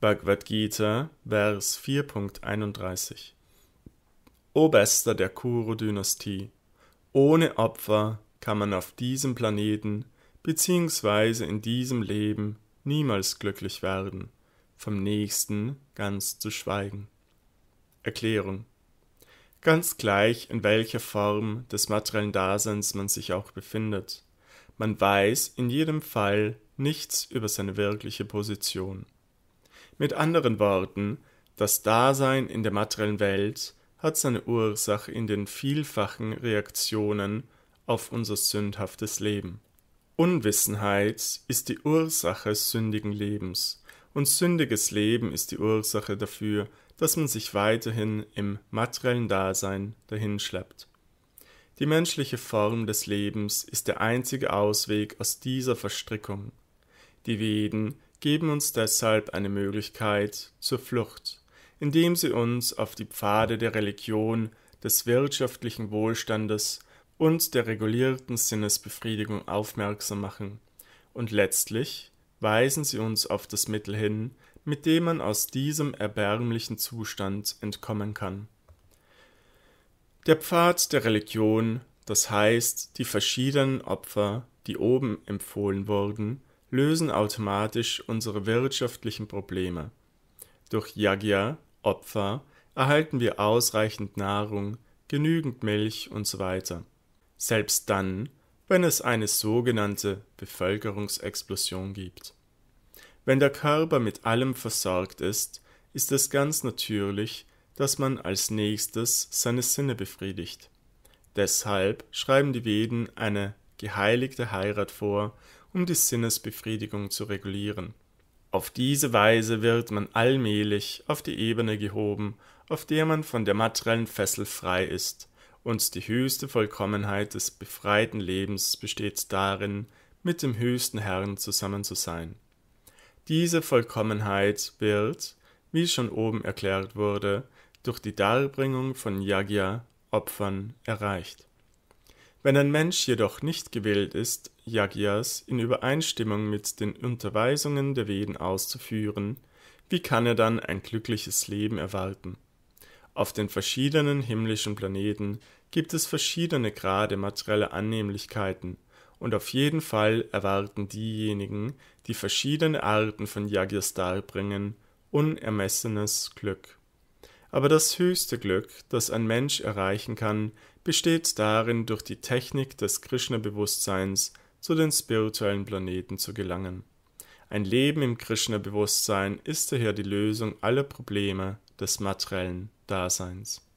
Bhagavad Gita, Vers 4.31 O Bester der Kuru-Dynastie. Ohne Opfer kann man auf diesem Planeten bzw. in diesem Leben niemals glücklich werden, vom Nächsten ganz zu schweigen. Erklärung. Ganz gleich, in welcher Form des materiellen Daseins man sich auch befindet, man weiß in jedem Fall nichts über seine wirkliche Position. Mit anderen Worten, das Dasein in der materiellen Welt hat seine Ursache in den vielfachen Reaktionen auf unser sündhaftes Leben. Unwissenheit ist die Ursache sündigen Lebens, und sündiges Leben ist die Ursache dafür, dass man sich weiterhin im materiellen Dasein dahinschleppt. Die menschliche Form des Lebens ist der einzige Ausweg aus dieser Verstrickung. Die Veden geben uns deshalb eine Möglichkeit zur Flucht, indem sie uns auf die Pfade der Religion, des wirtschaftlichen Wohlstandes und der regulierten Sinnesbefriedigung aufmerksam machen, und letztlich weisen sie uns auf das Mittel hin, mit dem man aus diesem erbärmlichen Zustand entkommen kann. Der Pfad der Religion, das heißt die verschiedenen Opfer, die oben empfohlen wurden, lösen automatisch unsere wirtschaftlichen Probleme. Durch Yagya, Opfer, erhalten wir ausreichend Nahrung, genügend Milch und so weiter. Selbst dann, wenn es eine sogenannte Bevölkerungsexplosion gibt. Wenn der Körper mit allem versorgt ist, ist es ganz natürlich, dass man als nächstes seine Sinne befriedigt. Deshalb schreiben die Veden eine geheiligte Heirat vor, um die Sinnesbefriedigung zu regulieren. Auf diese Weise wird man allmählich auf die Ebene gehoben, auf der man von der materiellen Fessel frei ist, und die höchste Vollkommenheit des befreiten Lebens besteht darin, mit dem höchsten Herrn zusammen zu sein. Diese Vollkommenheit wird, wie schon oben erklärt wurde, durch die Darbringung von Yagya, Opfern, erreicht. Wenn ein Mensch jedoch nicht gewillt ist, Yagyas in Übereinstimmung mit den Unterweisungen der Veden auszuführen, wie kann er dann ein glückliches Leben erwarten? Auf den verschiedenen himmlischen Planeten gibt es verschiedene Grade materieller Annehmlichkeiten, und auf jeden Fall erwarten diejenigen, die verschiedene Arten von Yagyas darbringen, unermessenes Glück. Aber das höchste Glück, das ein Mensch erreichen kann, besteht darin, durch die Technik des Krishna-Bewusstseins zu den spirituellen Planeten zu gelangen. Ein Leben im Krishna-Bewusstsein ist daher die Lösung aller Probleme des materiellen Daseins.